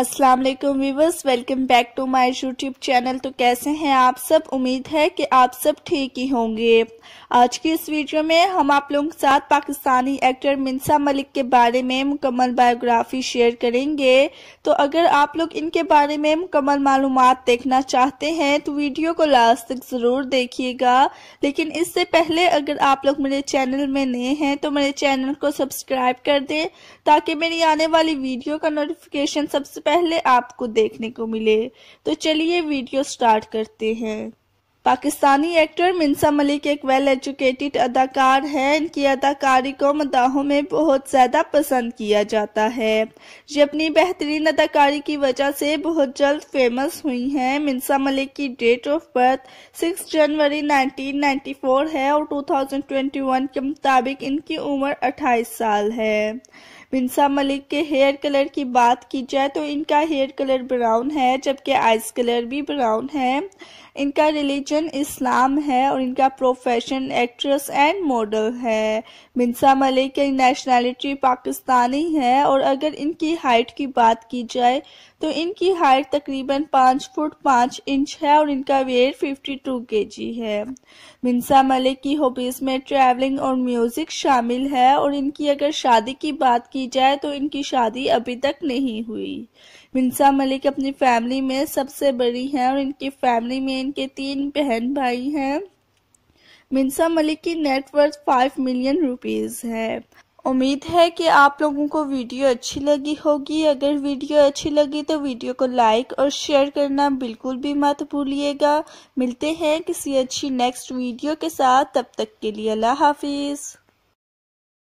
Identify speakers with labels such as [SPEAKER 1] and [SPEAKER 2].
[SPEAKER 1] Aslam viewers welcome back to my YouTube channel तो कैसे हैं आप सब उम्मीद है कि आप सब ठीक ही होंगे आज की इस वीडियो में हम आप लोगों के साथ पाकिस्तानी एक्टर मिनसा मलिक के बारे में मुकम्मल बायोग्राफी शेयर करेंगे तो अगर आप लोग इनके बारे में मुकम्मल मालूम देखना चाहते हैं तो वीडियो को लास्ट तक ज़रूर देखिएगा लेकिन इससे पहले अगर आप लोग मेरे चैनल में नए हैं तो मेरे चैनल को सब्सक्राइब कर दें ताकि मेरी आने वाली वीडियो का नोटिफिकेशन सबसे पहले आपको देखने को मिले तो चलिए वीडियो स्टार्ट करते हैं पाकिस्तानी एक्टर मिनसा मलिक एक वेल एजुकेटेड अदाकार है इनकी अदाकारी को मदाहों में बहुत ज़्यादा पसंद किया जाता है ये अपनी बेहतरीन अदाकारी की वजह से बहुत जल्द फेमस हुई हैं मिनसा मलिक की डेट ऑफ बर्थ 6 जनवरी 1994 है और 2021 के मुताबिक इनकी उम्र 28 साल है मिनसा मलिक के हेयर कलर की बात की जाए तो इनका हेयर कलर ब्राउन है जबकि आइस कलर भी ब्राउन है इनका रिलीजन इस्लाम है और इनका प्रोफेशन एक्ट्रेस एंड मॉडल है मिनसा मलिक की नेशनैलिटी पाकिस्तानी है और अगर इनकी हाइट की बात की जाए तो इनकी हाइट तकरीबन पाँच फुट पाँच इंच है और इनका वेट फिफ्टी के जी है मिनसा मलिक की हॉबीज़ में ट्रैवलिंग और म्यूज़िक शामिल है और इनकी अगर शादी की बात की जाए तो इनकी शादी अभी तक नहीं हुई मिनसा मलिक अपनी फैमिली में सबसे बड़ी हैं और इनकी फैमिली में इनके तीन बहन भाई हैं मिनसा मलिक की नेटवर्थ फाइव मिलियन रुपीज़ है उम्मीद है कि आप लोगों को वीडियो अच्छी लगी होगी अगर वीडियो अच्छी लगी तो वीडियो को लाइक और शेयर करना बिल्कुल भी मत भूलिएगा मिलते हैं किसी अच्छी नेक्स्ट वीडियो के साथ तब तक के लिए अल्लाह हाफिज़